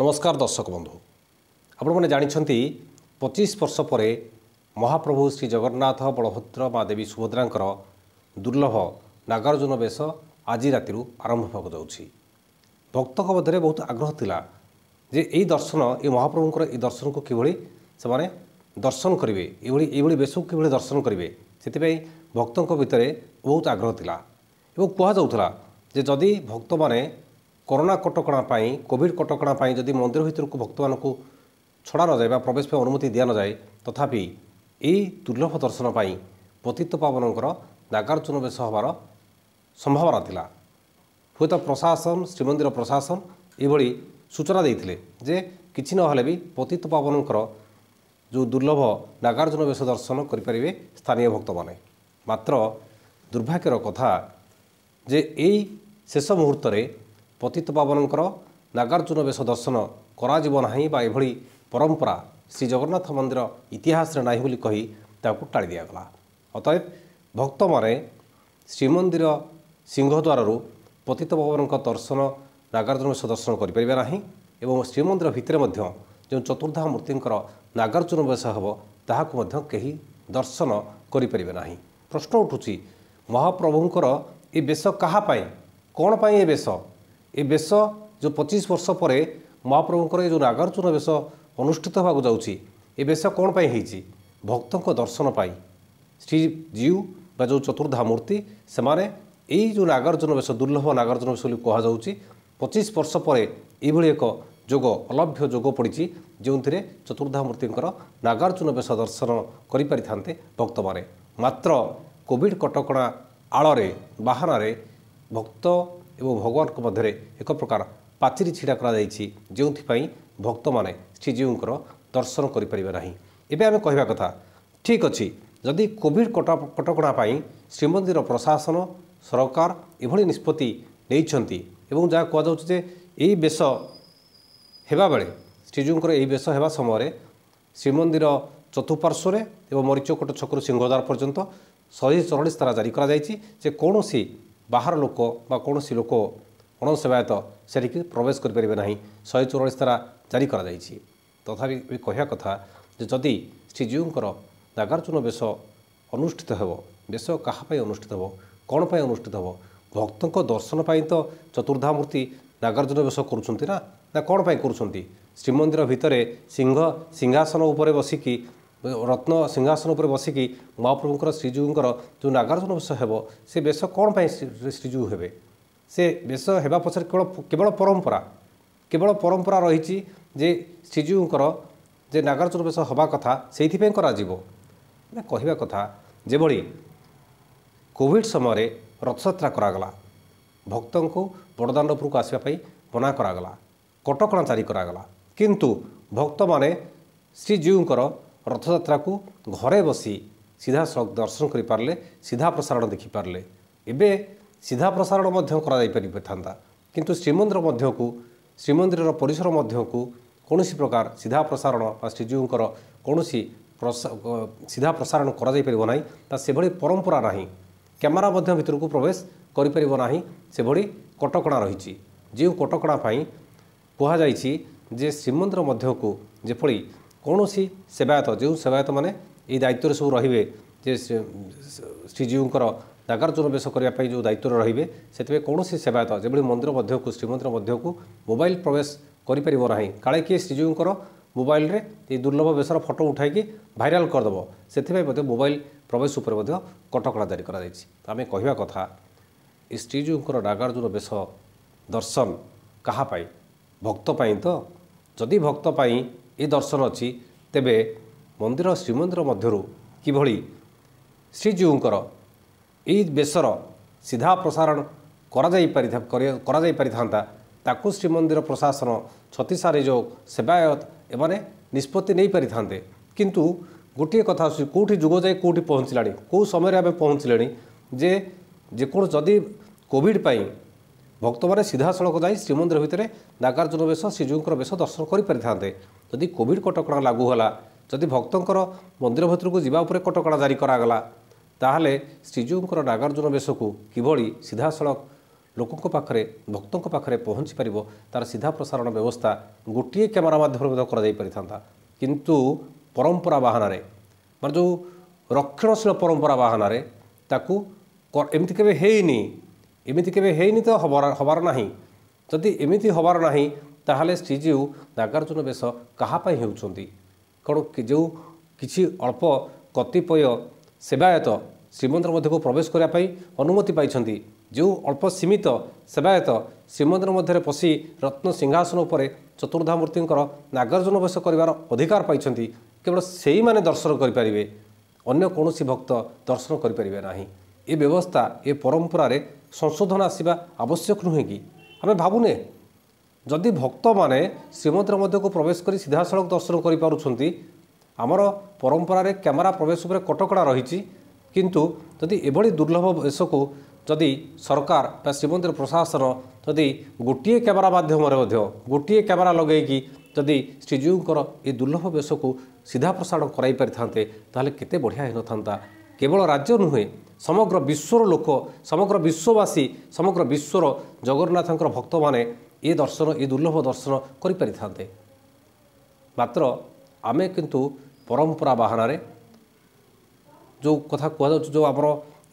ନମସ୍କାର ଦର୍ଶକ ବନ୍ଧୁ ଆପଣମାନେ ଜାଣିଛନ୍ତି ପଚିଶ ବର୍ଷ ପରେ ମହାପ୍ରଭୁ ଶ୍ରୀ ଜଗନ୍ନାଥ ବଳଭଦ୍ର ମା ଦେବୀ ସୁଭଦ୍ରାଙ୍କର ଦୁର୍ଲଭ ନାଗାର୍ଜୁନ ବେଶ ଆଜି ରାତିରୁ ଆରମ୍ଭ ହେବାକୁ ଯାଉଛି ଭକ୍ତଙ୍କ ମଧ୍ୟରେ ବହୁତ ଆଗ୍ରହ ଥିଲା ଯେ ଏଇ ଦର୍ଶନ ଏ ମହାପ୍ରଭୁଙ୍କର ଏଇ ଦର୍ଶନକୁ କିଭଳି ସେମାନେ ଦର୍ଶନ କରିବେ ଏଭଳି ଏଇଭଳି ବେଶକୁ କିଭଳି ଦର୍ଶନ କରିବେ ସେଥିପାଇଁ ଭକ୍ତଙ୍କ ଭିତରେ ବହୁତ ଆଗ୍ରହ ଥିଲା ଏବଂ କୁହାଯାଉଥିଲା ଯେ ଯଦି ଭକ୍ତମାନେ କରୋନା କଟକଣା ପାଇଁ କୋଭିଡ଼ କଟକଣା ପାଇଁ ଯଦି ମନ୍ଦିର ଭିତରକୁ ଭକ୍ତମାନଙ୍କୁ ଛଡ଼ା ନଯାଏ ବା ପ୍ରବେଶ ପାଇଁ ଅନୁମତି ଦିଆ ନଯାଏ ତଥାପି ଏହି ଦୁର୍ଲଭ ଦର୍ଶନ ପାଇଁ ପତିତ ପାବନଙ୍କର ନାଗାର୍ଜୁନ ବେଶ ହେବାର ସମ୍ଭାବନା ଥିଲା ହୁଏତ ପ୍ରଶାସନ ଶ୍ରୀମନ୍ଦିର ପ୍ରଶାସନ ଏଭଳି ସୂଚନା ଦେଇଥିଲେ ଯେ କିଛି ନହେଲେ ବି ପତିତ ପାବନଙ୍କର ଯେଉଁ ଦୁର୍ଲଭ ନାଗାର୍ଜୁନ ବେଶ ଦର୍ଶନ କରିପାରିବେ ସ୍ଥାନୀୟ ଭକ୍ତମାନେ ମାତ୍ର ଦୁର୍ଭାଗ୍ୟର କଥା ଯେ ଏଇ ଶେଷ ମୁହୂର୍ତ୍ତରେ ପତିତ ପାବନଙ୍କର ନାଗାର୍ଜୁନ ବେଶ ଦର୍ଶନ କରାଯିବ ନାହିଁ ବା ଏଭଳି ପରମ୍ପରା ଶ୍ରୀଜଗନ୍ନାଥ ମନ୍ଦିର ଇତିହାସରେ ନାହିଁ ବୋଲି କହି ତାକୁ ଟାଳି ଦିଆଗଲା ଅତଏବ ଭକ୍ତମାନେ ଶ୍ରୀମନ୍ଦିର ସିଂହ ଦ୍ୱାରରୁ ପତିତ ପାବନଙ୍କ ଦର୍ଶନ ନାଗାର୍ଜୁନ ବେଶ ଦର୍ଶନ କରିପାରିବେ ନାହିଁ ଏବଂ ଶ୍ରୀମନ୍ଦିର ଭିତରେ ମଧ୍ୟ ଯେଉଁ ଚତୁର୍ଦ୍ଧା ମୂର୍ତ୍ତିଙ୍କର ନାଗାର୍ଜୁନ ବେଶ ହେବ ତାହାକୁ ମଧ୍ୟ କେହି ଦର୍ଶନ କରିପାରିବେ ନାହିଁ ପ୍ରଶ୍ନ ଉଠୁଛି ମହାପ୍ରଭୁଙ୍କର ଏ ବେଶ କାହା ପାଇଁ କ'ଣ ପାଇଁ ଏ ବେଶ ଏ ବେଶ ଯେଉଁ ପଚିଶ ବର୍ଷ ପରେ ମହାପ୍ରଭୁଙ୍କର ଏ ଯେଉଁ ନାଗାର୍ଜୁନ ବେଶ ଅନୁଷ୍ଠିତ ହେବାକୁ ଯାଉଛି ଏ ବେଶ କ'ଣ ପାଇଁ ହେଇଛି ଭକ୍ତଙ୍କ ଦର୍ଶନ ପାଇଁ ଶ୍ରୀଜୀଉ ବା ଯେଉଁ ଚତୁର୍ଦ୍ଧା ମୂର୍ତ୍ତି ସେମାନେ ଏଇ ଯେଉଁ ନାଗାର୍ଜୁନ ବେଶ ଦୁର୍ଲଭ ନାଗାର୍ଜୁନ ବେଶ ବୋଲି କୁହାଯାଉଛି ପଚିଶ ବର୍ଷ ପରେ ଏଇଭଳି ଏକ ଯୋଗ ଅଲଭ୍ୟ ଯୋଗ ପଡ଼ିଛି ଯେଉଁଥିରେ ଚତୁର୍ଦ୍ଧା ମୂର୍ତ୍ତିଙ୍କର ନାଗାର୍ଜୁନ ବେଶ ଦର୍ଶନ କରିପାରିଥାନ୍ତେ ଭକ୍ତମାନେ ମାତ୍ର କୋଭିଡ଼ କଟକଣା ଆଳରେ ବାହାନାରେ ଭକ୍ତ ଏବଂ ଭଗବାନଙ୍କ ମଧ୍ୟରେ ଏକ ପ୍ରକାର ପାଚେରୀ ଛିଡ଼ା କରାଯାଇଛି ଯେଉଁଥିପାଇଁ ଭକ୍ତମାନେ ଶ୍ରୀଜୀଉଙ୍କର ଦର୍ଶନ କରିପାରିବେ ନାହିଁ ଏବେ ଆମେ କହିବା କଥା ଠିକ୍ ଅଛି ଯଦି କୋଭିଡ଼ କଟକଣା ପାଇଁ ଶ୍ରୀମନ୍ଦିର ପ୍ରଶାସନ ସରକାର ଏଭଳି ନିଷ୍ପତ୍ତି ନେଇଛନ୍ତି ଏବଂ ଯାହା କୁହାଯାଉଛି ଯେ ଏହି ବେଶ ହେବାବେଳେ ଶ୍ରୀଜୀଉଙ୍କର ଏହି ବେଶ ହେବା ସମୟରେ ଶ୍ରୀମନ୍ଦିର ଚତୁଃପାର୍ଶ୍ୱରେ ଏବଂ ମରିଚକୋଟ ଛକରୁ ସିଂହଦ୍ୱାର ପର୍ଯ୍ୟନ୍ତ ଶହେ ଚଉରାଳିଶ ତାରା ଜାରି କରାଯାଇଛି ଯେ କୌଣସି ବାହାର ଲୋକ ବା କୌଣସି ଲୋକ ଅଣ ସେବାୟତ ସେଠିକି ପ୍ରବେଶ କରିପାରିବେ ନାହିଁ ଶହେ ଚଉରାଳିଶ ତାରା ଜାରି କରାଯାଇଛି ତଥାପି ବି କହିବା କଥା ଯେ ଯଦି ଶ୍ରୀଜୀଉଙ୍କର ନାଗାର୍ଜୁନ ବେଶ ଅନୁଷ୍ଠିତ ହେବ ବେଶ କାହା ପାଇଁ ଅନୁଷ୍ଠିତ ହେବ କ'ଣ ପାଇଁ ଅନୁଷ୍ଠିତ ହେବ ଭକ୍ତଙ୍କ ଦର୍ଶନ ପାଇଁ ତ ଚତୁର୍ଦ୍ଧାମୂର୍ତ୍ତି ନାଗାର୍ଜୁନ ବେଶ କରୁଛନ୍ତି ନା ନା କ'ଣ ପାଇଁ କରୁଛନ୍ତି ଶ୍ରୀମନ୍ଦିର ଭିତରେ ସିଂହ ସିଂହାସନ ଉପରେ ବସିକି ରତ୍ନ ସିଂହାସନ ଉପରେ ବସିକି ମହାପ୍ରଭୁଙ୍କର ଶ୍ରୀଜୀଉଙ୍କର ଯେଉଁ ନାଗାର୍ଜୁନ ବେଶ ହେବ ସେ ବେଶ କ'ଣ ପାଇଁ ଶ୍ରୀଜୀଉ ହେବେ ସେ ବେଶ ହେବା ପଛରେ କେବଳ କେବଳ ପରମ୍ପରା କେବଳ ପରମ୍ପରା ରହିଛି ଯେ ଶ୍ରୀଜୀଉଙ୍କର ଯେ ନାଗାର୍ଜୁନ ବେଶ ହେବା କଥା ସେଇଥିପାଇଁ କରାଯିବ ମାନେ କହିବା କଥା ଯେଭଳି କୋଭିଡ଼ ସମୟରେ ରଥଯାତ୍ରା କରାଗଲା ଭକ୍ତଙ୍କୁ ବଡ଼ଦାଣ୍ଡ ଉପରକୁ ଆସିବା ପାଇଁ ମନା କରାଗଲା କଟକଣା ଜାରି କରାଗଲା କିନ୍ତୁ ଭକ୍ତମାନେ ଶ୍ରୀଜୀଉଙ୍କର ରଥଯାତ୍ରାକୁ ଘରେ ବସି ସିଧା ଦର୍ଶନ କରିପାରିଲେ ସିଧା ପ୍ରସାରଣ ଦେଖିପାରିଲେ ଏବେ ସିଧା ପ୍ରସାରଣ ମଧ୍ୟ କରାଯାଇପାରିଥାନ୍ତା କିନ୍ତୁ ଶ୍ରୀମନ୍ଦିର ମଧ୍ୟକୁ ଶ୍ରୀମନ୍ଦିରର ପରିସର ମଧ୍ୟକୁ କୌଣସି ପ୍ରକାର ସିଧା ପ୍ରସାରଣ ବା ଶ୍ରୀଜୀଉଙ୍କର କୌଣସି ସିଧା ପ୍ରସାରଣ କରାଯାଇପାରିବ ନାହିଁ ତା ସେଭଳି ପରମ୍ପରା ନାହିଁ କ୍ୟାମେରା ମଧ୍ୟ ଭିତରକୁ ପ୍ରବେଶ କରିପାରିବ ନାହିଁ ସେଭଳି କଟକଣା ରହିଛି ଯେଉଁ କଟକଣା ପାଇଁ କୁହାଯାଇଛି ଯେ ଶ୍ରୀମନ୍ଦିର ମଧ୍ୟକୁ ଯେପରି କୌଣସି ସେବାୟତ ଯେଉଁ ସେବାୟତମାନେ ଏଇ ଦାୟିତ୍ୱରେ ସବୁ ରହିବେ ଯେ ଶ୍ରୀଜୀଉଙ୍କର ଜାଗାର୍ଜୁନ ବେଶ କରିବା ପାଇଁ ଯେଉଁ ଦାୟିତ୍ୱରେ ରହିବେ ସେଥିପାଇଁ କୌଣସି ସେବାୟତ ଯେଭଳି ମନ୍ଦିର ମଧ୍ୟକୁ ଶ୍ରୀମନ୍ଦିର ମଧ୍ୟକୁ ମୋବାଇଲ ପ୍ରବେଶ କରିପାରିବ ନାହିଁ କାଳେ କିଏ ଶ୍ରୀଜୀଉଙ୍କର ମୋବାଇଲରେ ଏଇ ଦୁର୍ଲଭ ବେଶର ଫଟୋ ଉଠାଇକି ଭାଇରାଲ କରିଦେବ ସେଥିପାଇଁ ମଧ୍ୟ ମୋବାଇଲ ପ୍ରବେଶ ଉପରେ ମଧ୍ୟ କଟକଣା ଜାରି କରାଯାଇଛି ଆମେ କହିବା କଥା ଏ ଶ୍ରୀଜୀଉଙ୍କର ନାଗାର୍ଜୁନ ବେଶ ଦର୍ଶନ କାହା ପାଇଁ ଭକ୍ତ ପାଇଁ ତ ଯଦି ଭକ୍ତ ପାଇଁ ଏ ଦର୍ଶନ ଅଛି ତେବେ ମନ୍ଦିର ଶ୍ରୀମନ୍ଦିର ମଧ୍ୟରୁ କିଭଳି ଶ୍ରୀଜୀଉଙ୍କର ଏହି ବେଶର ସିଧା ପ୍ରସାରଣ କରାଯାଇ କରାଯାଇପାରି କରାଯାଇପାରିଥାନ୍ତା ତାକୁ ଶ୍ରୀମନ୍ଦିର ପ୍ରଶାସନ ଛତିଶାରେ ଯେଉଁ ସେବାୟତ ଏମାନେ ନିଷ୍ପତ୍ତି ନେଇପାରିଥାନ୍ତେ କିନ୍ତୁ ଗୋଟିଏ କଥା ଆସୁଛି କେଉଁଠି ଯୁଗ ଯାଇ କେଉଁଠି ପହଞ୍ଚିଲାଣି କେଉଁ ସମୟରେ ଆମେ ପହଞ୍ଚିଲେଣି ଯେକୌଣସି ଯଦି କୋଭିଡ଼ ପାଇଁ ଭକ୍ତମାନେ ସିଧାସଳଖ ଯାଇ ଶ୍ରୀମନ୍ଦିର ଭିତରେ ନାଗାର୍ଜୁନ ବେଶ ଶ୍ରୀଜୀଉଙ୍କର ବେଶ ଦର୍ଶନ କରିପାରିଥାନ୍ତେ ଯଦି କୋଭିଡ଼ କଟକଣା ଲାଗୁ ହେଲା ଯଦି ଭକ୍ତଙ୍କର ମନ୍ଦିର ଭିତରକୁ ଯିବା ଉପରେ କଟକଣା ଜାରି କରାଗଲା ତାହେଲେ ଶ୍ରୀଜୀଉଙ୍କର ନାଗାର୍ଜୁନ ବେଶକୁ କିଭଳି ସିଧାସଳଖ ଲୋକଙ୍କ ପାଖରେ ଭକ୍ତଙ୍କ ପାଖରେ ପହଞ୍ଚିପାରିବ ତା'ର ସିଧା ପ୍ରସାରଣ ବ୍ୟବସ୍ଥା ଗୋଟିଏ କ୍ୟାମେରା ମାଧ୍ୟମରେ ମଧ୍ୟ କରାଯାଇପାରିଥାନ୍ତା କିନ୍ତୁ ପରମ୍ପରା ବାହାନାରେ ମାନେ ଯେଉଁ ରକ୍ଷଣଶୀଳ ପରମ୍ପରା ବାହାନାରେ ତାକୁ ଏମିତି କେବେ ହେଇନି ଏମିତି କେବେ ହେଇନି ତ ହେବାର ନାହିଁ ଯଦି ଏମିତି ହେବାର ନାହିଁ ତାହେଲେ ଶ୍ରୀଜୀଉ ନାଗାର୍ଜୁନ ବେଶ କାହା ପାଇଁ ହେଉଛନ୍ତି କ'ଣ ଯେଉଁ କିଛି ଅଳ୍ପ କତିପୟ ସେବାୟତ ଶ୍ରୀମନ୍ଦିର ମଧ୍ୟକୁ ପ୍ରବେଶ କରିବା ପାଇଁ ଅନୁମତି ପାଇଛନ୍ତି ଯେଉଁ ଅଳ୍ପ ସୀମିତ ସେବାୟତ ଶ୍ରୀମନ୍ଦିର ମଧ୍ୟରେ ପଶି ରତ୍ନ ସିଂହାସନ ଉପରେ ଚତୁର୍ଦ୍ଧାମୂର୍ତ୍ତିଙ୍କର ନାଗାର୍ଜୁନ ବେଶ କରିବାର ଅଧିକାର ପାଇଛନ୍ତି କେବଳ ସେଇମାନେ ଦର୍ଶନ କରିପାରିବେ ଅନ୍ୟ କୌଣସି ଭକ୍ତ ଦର୍ଶନ କରିପାରିବେ ନାହିଁ ଏ ବ୍ୟବସ୍ଥା ଏ ପରମ୍ପରାରେ ସଂଶୋଧନ ଆସିବା ଆବଶ୍ୟକ ନୁହେଁ କି ଆମେ ଭାବୁନେ ଯଦି ଭକ୍ତମାନେ ଶ୍ରୀମନ୍ଦିର ମଧ୍ୟକୁ ପ୍ରବେଶ କରି ସିଧାସଳଖ ଦର୍ଶନ କରିପାରୁଛନ୍ତି ଆମର ପରମ୍ପରାରେ କ୍ୟାମେରା ପ୍ରବେଶ ଉପରେ କଟକଣା ରହିଛି କିନ୍ତୁ ଯଦି ଏଭଳି ଦୁର୍ଲଭ ବେଶକୁ ଯଦି ସରକାର ବା ଶ୍ରୀମନ୍ଦିର ପ୍ରଶାସନ ଯଦି ଗୋଟିଏ କ୍ୟାମେରା ମାଧ୍ୟମରେ ମଧ୍ୟ ଗୋଟିଏ କ୍ୟାମେରା ଲଗାଇକି ଯଦି ଶ୍ରୀଜୀଉଙ୍କର ଏ ଦୁର୍ଲଭ ବେଶକୁ ସିଧା ପ୍ରସାରଣ କରାଇ ପାରିଥାନ୍ତେ ତାହେଲେ କେତେ ବଢ଼ିଆ ହୋଇନଥାନ୍ତା କେବଳ ରାଜ୍ୟ ନୁହେଁ ସମଗ୍ର ବିଶ୍ୱର ଲୋକ ସମଗ୍ର ବିଶ୍ୱବାସୀ ସମଗ୍ର ବିଶ୍ୱର ଜଗନ୍ନାଥଙ୍କର ଭକ୍ତମାନେ ଏ ଦର୍ଶନ ଏ ଦୁର୍ଲଭ ଦର୍ଶନ କରିପାରିଥାନ୍ତେ ମାତ୍ର ଆମେ କିନ୍ତୁ ପରମ୍ପରା ବାହାନାରେ ଯେଉଁ କଥା କୁହାଯାଉଛି ଯେଉଁ ଆମର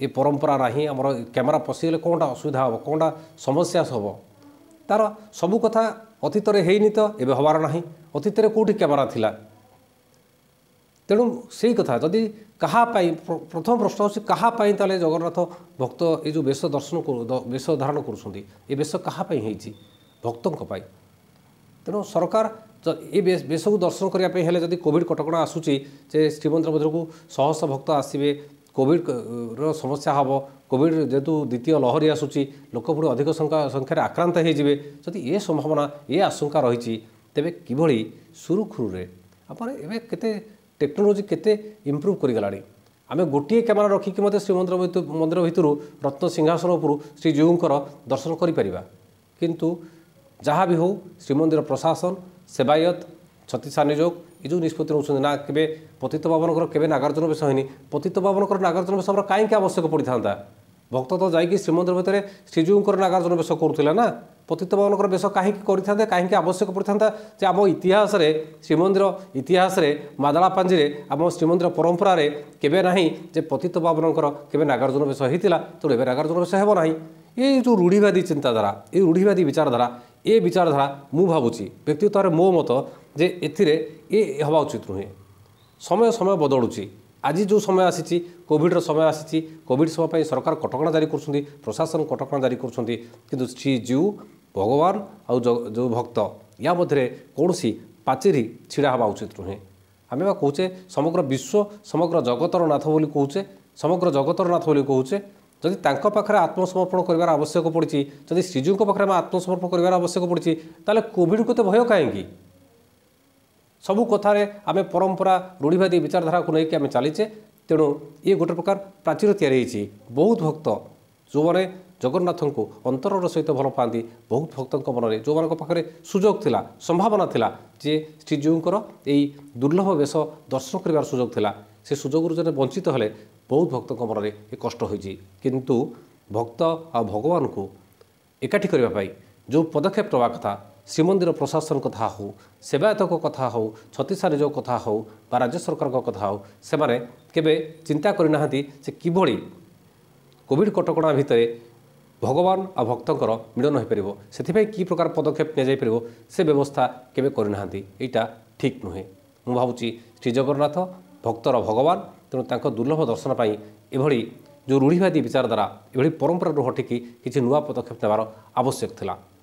ଏ ପରମ୍ପରା ନାହିଁ ଆମର କ୍ୟାମେରା ପଶିଗଲେ କ'ଣଟା ଅସୁବିଧା ହେବ କ'ଣଟା ସମସ୍ୟା ହେବ ତା'ର ସବୁ କଥା ଅତୀତରେ ହେଇନି ତ ଏବେ ହେବାର ନାହିଁ ଅତୀତରେ କେଉଁଠି କ୍ୟାମେରା ଥିଲା ତେଣୁ ସେଇ କଥା ଯଦି କାହା ପାଇଁ ପ୍ରଥମ ପ୍ରଶ୍ନ ହେଉଛି କାହା ପାଇଁ ତାହେଲେ ଜଗନ୍ନାଥ ଭକ୍ତ ଏ ଯେଉଁ ବେଶ ଦର୍ଶନ ବେଶ ଧାରଣ କରୁଛନ୍ତି ଏ ବେଶ କାହା ପାଇଁ ହେଇଛି ଭକ୍ତଙ୍କ ପାଇଁ ତେଣୁ ସରକାର ଏ ବେଶକୁ ଦର୍ଶନ କରିବା ପାଇଁ ହେଲେ ଯଦି କୋଭିଡ଼ କଟକଣା ଆସୁଛି ଯେ ଶ୍ରୀମନ୍ଦିର ମଧ୍ୟକୁ ଶହଶହ ଭକ୍ତ ଆସିବେ କୋଭିଡ଼ର ସମସ୍ୟା ହେବ କୋଭିଡ଼ ଯେହେତୁ ଦ୍ୱିତୀୟ ଲହରୀ ଆସୁଛି ଲୋକ ପୁଣି ଅଧିକ ସଂଖ୍ୟାରେ ଆକ୍ରାନ୍ତ ହୋଇଯିବେ ଯଦି ଏ ସମ୍ଭାବନା ଏ ଆଶଙ୍କା ରହିଛି ତେବେ କିଭଳି ସୁରୁଖୁରୁରେ ଆପଣ ଏବେ କେତେ ଟେକ୍ନୋଲୋଜି କେତେ ଇମ୍ପ୍ରୁଭ୍ କରିଗଲାଣି ଆମେ ଗୋଟିଏ କ୍ୟାମେରା ରଖିକି ମଧ୍ୟ ଶ୍ରୀମନ୍ଦିର ମନ୍ଦିର ଭିତରୁ ରତ୍ନ ସିଂହାସନ ଉପରୁ ଶ୍ରୀଜୀଉଙ୍କର ଦର୍ଶନ କରିପାରିବା କିନ୍ତୁ ଯାହା ବି ହେଉ ଶ୍ରୀମନ୍ଦିର ପ୍ରଶାସନ ସେବାୟତ ଛତିଶା ନିଯୋଗ ଏ ଯେଉଁ ନିଷ୍ପତ୍ତି ନେଉଛନ୍ତି ନା କେବେ ପତିତ ଭବନଙ୍କର କେବେ ନାଗାର୍ଜୁନ ବେଶ ହୋଇନି ପତିତ ଭବନଙ୍କର ନାଗାର୍ଜୁନ ବେଶ ଆମର କାହିଁକି ଆବଶ୍ୟକ ପଡ଼ିଥାନ୍ତା ଭକ୍ତ ତ ଯାଇକି ଶ୍ରୀମନ୍ଦିର ଭିତରେ ଶ୍ରୀଜୀଉଙ୍କର ନାଗାର୍ଜୁନ ବେଶ କରୁଥିଲେ ନା ପତିତ ଭବନଙ୍କର ବେଶ କାହିଁକି କରିଥାନ୍ତେ କାହିଁକି ଆବଶ୍ୟକ ପଡ଼ିଥାନ୍ତା ଯେ ଆମ ଇତିହାସରେ ଶ୍ରୀମନ୍ଦିର ଇତିହାସରେ ମାଦଳାପାଞ୍ଜିରେ ଆମ ଶ୍ରୀମନ୍ଦିର ପରମ୍ପରାରେ କେବେ ନାହିଁ ଯେ ପତିତ ଭବନଙ୍କର କେବେ ନାଗାର୍ଜୁନ ବେଶ ହୋଇଥିଲା ତେଣୁ ଏବେ ନାଗାର୍ଜୁନ ବେଶ ହେବ ନାହିଁ ଏ ଯେଉଁ ରୂଢ଼ିବାଦୀ ଚିନ୍ତାଧାରା ଏ ରୂଢ଼ିବାଦୀ ବିଚାରଧାରା ଏ ବିଚାରଧାରା ମୁଁ ଭାବୁଛି ବ୍ୟକ୍ତିଗତରେ ମୋ ମତ ଯେ ଏଥିରେ ଏ ହେବା ଉଚିତ ନୁହେଁ ସମୟ ସମୟ ବଦଳୁଛି ଆଜି ଯେଉଁ ସମୟ ଆସିଛି କୋଭିଡ଼ର ସମୟ ଆସିଛି କୋଭିଡ଼ ସମୟ ପାଇଁ ସରକାର କଟକଣା ଜାରି କରୁଛନ୍ତି ପ୍ରଶାସନ କଟକଣା ଜାରି କରୁଛନ୍ତି କିନ୍ତୁ ଶ୍ରୀଜୀଉ ଭଗବାନ ଆଉ ଯେଉଁ ଭକ୍ତ ୟା ମଧ୍ୟରେ କୌଣସି ପାଚେରୀ ଛିଡ଼ା ହେବା ଉଚିତ ନୁହେଁ ଆମେ ବା କହୁଛେ ସମଗ୍ର ବିଶ୍ୱ ସମଗ୍ର ଜଗତର ନାଥ ବୋଲି କହୁଛେ ସମଗ୍ର ଜଗତର ନାଥ ବୋଲି କହୁଛେ ଯଦି ତାଙ୍କ ପାଖରେ ଆତ୍ମସମର୍ପଣ କରିବାର ଆବଶ୍ୟକ ପଡ଼ିଛି ଯଦି ଶ୍ରୀଜୀଉଙ୍କ ପାଖରେ ଆମେ ଆତ୍ମସମର୍ପଣ କରିବାର ଆବଶ୍ୟକ ପଡ଼ିଛି ତାହେଲେ କୋଭିଡ଼କୁ ତ ଭୟ କାହିଁକି ସବୁ କଥାରେ ଆମେ ପରମ୍ପରା ରୂଢ଼ିବାଦୀ ବିଚାରଧାରାକୁ ନେଇକି ଆମେ ଚାଲିଛେ ତେଣୁ ଇଏ ଗୋଟେ ପ୍ରକାର ପ୍ରାଚୀର ତିଆରି ହେଇଛି ବହୁତ ଭକ୍ତ ଯେଉଁମାନେ ଜଗନ୍ନାଥଙ୍କୁ ଅନ୍ତରର ସହିତ ଭଲ ପାଆନ୍ତି ବହୁତ ଭକ୍ତଙ୍କ ମନରେ ଯେଉଁମାନଙ୍କ ପାଖରେ ସୁଯୋଗ ଥିଲା ସମ୍ଭାବନା ଥିଲା ଯେ ଶ୍ରୀଜୀଉଙ୍କର ଏଇ ଦୁର୍ଲଭ ବେଶ ଦର୍ଶନ କରିବାର ସୁଯୋଗ ଥିଲା ସେ ସୁଯୋଗରୁ ଜଣେ ବଞ୍ଚିତ ହେଲେ ବହୁତ ଭକ୍ତଙ୍କ ମନରେ ଏ କଷ୍ଟ ହୋଇଛି କିନ୍ତୁ ଭକ୍ତ ଆଉ ଭଗବାନଙ୍କୁ ଏକାଠି କରିବା ପାଇଁ ଯେଉଁ ପଦକ୍ଷେପ ନେବା କଥା ଶ୍ରୀମନ୍ଦିର ପ୍ରଶାସନ କଥା ହେଉ ସେବାୟତଙ୍କ କଥା ହେଉ ଛତିଶାରେ ଯେଉଁ କଥା ହେଉ ବା ରାଜ୍ୟ ସରକାରଙ୍କ କଥା ହେଉ ସେମାନେ କେବେ ଚିନ୍ତା କରିନାହାନ୍ତି ଯେ କିଭଳି କୋଭିଡ଼ କଟକଣା ଭିତରେ ଭଗବାନ ଆଉ ଭକ୍ତଙ୍କର ମିଳନ ହୋଇପାରିବ ସେଥିପାଇଁ କି ପ୍ରକାର ପଦକ୍ଷେପ ନିଆଯାଇପାରିବ ସେ ବ୍ୟବସ୍ଥା କେବେ କରିନାହାନ୍ତି ଏଇଟା ଠିକ୍ ନୁହେଁ ମୁଁ ଭାବୁଛି ଶ୍ରୀଜଗନ୍ନାଥ ଭକ୍ତର ଭଗବାନ ତେଣୁ ତାଙ୍କ ଦୁର୍ଲଭ ଦର୍ଶନ ପାଇଁ ଏଭଳି ଯେଉଁ ରୂଢ଼ିବାଦୀ ବିଚାରଧାରା ଏଭଳି ପରମ୍ପରାରୁ ହଟିକି କିଛି ନୂଆ ପଦକ୍ଷେପ ନେବାର ଆବଶ୍ୟକ ଥିଲା